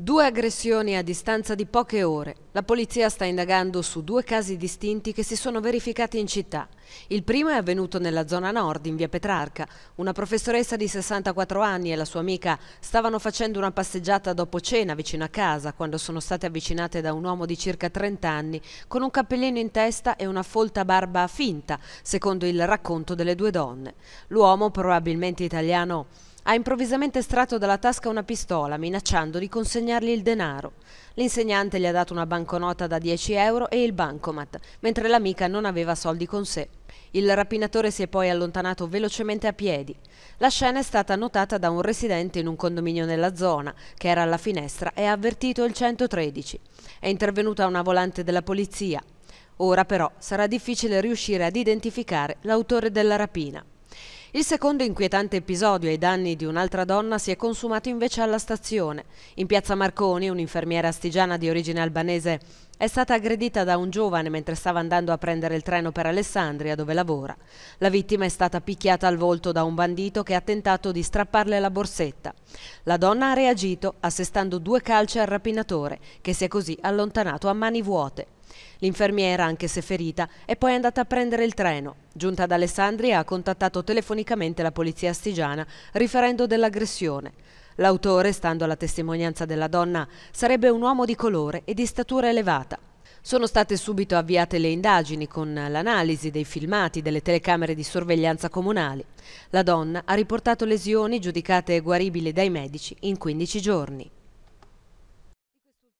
Due aggressioni a distanza di poche ore. La polizia sta indagando su due casi distinti che si sono verificati in città. Il primo è avvenuto nella zona nord, in via Petrarca. Una professoressa di 64 anni e la sua amica stavano facendo una passeggiata dopo cena vicino a casa quando sono state avvicinate da un uomo di circa 30 anni con un cappellino in testa e una folta barba finta, secondo il racconto delle due donne. L'uomo, probabilmente italiano, ha improvvisamente estratto dalla tasca una pistola, minacciando di consegnargli il denaro. L'insegnante gli ha dato una banconota da 10 euro e il bancomat, mentre l'amica non aveva soldi con sé. Il rapinatore si è poi allontanato velocemente a piedi. La scena è stata notata da un residente in un condominio nella zona, che era alla finestra e ha avvertito il 113. È intervenuta una volante della polizia. Ora però sarà difficile riuscire ad identificare l'autore della rapina. Il secondo inquietante episodio ai danni di un'altra donna si è consumato invece alla stazione. In piazza Marconi, un'infermiera astigiana di origine albanese è stata aggredita da un giovane mentre stava andando a prendere il treno per Alessandria dove lavora. La vittima è stata picchiata al volto da un bandito che ha tentato di strapparle la borsetta. La donna ha reagito assestando due calci al rapinatore che si è così allontanato a mani vuote. L'infermiera, anche se ferita, è poi andata a prendere il treno. Giunta ad Alessandria ha contattato telefonicamente la polizia astigiana riferendo dell'aggressione. L'autore, stando alla testimonianza della donna, sarebbe un uomo di colore e di statura elevata. Sono state subito avviate le indagini con l'analisi dei filmati delle telecamere di sorveglianza comunali. La donna ha riportato lesioni giudicate guaribili dai medici in 15 giorni.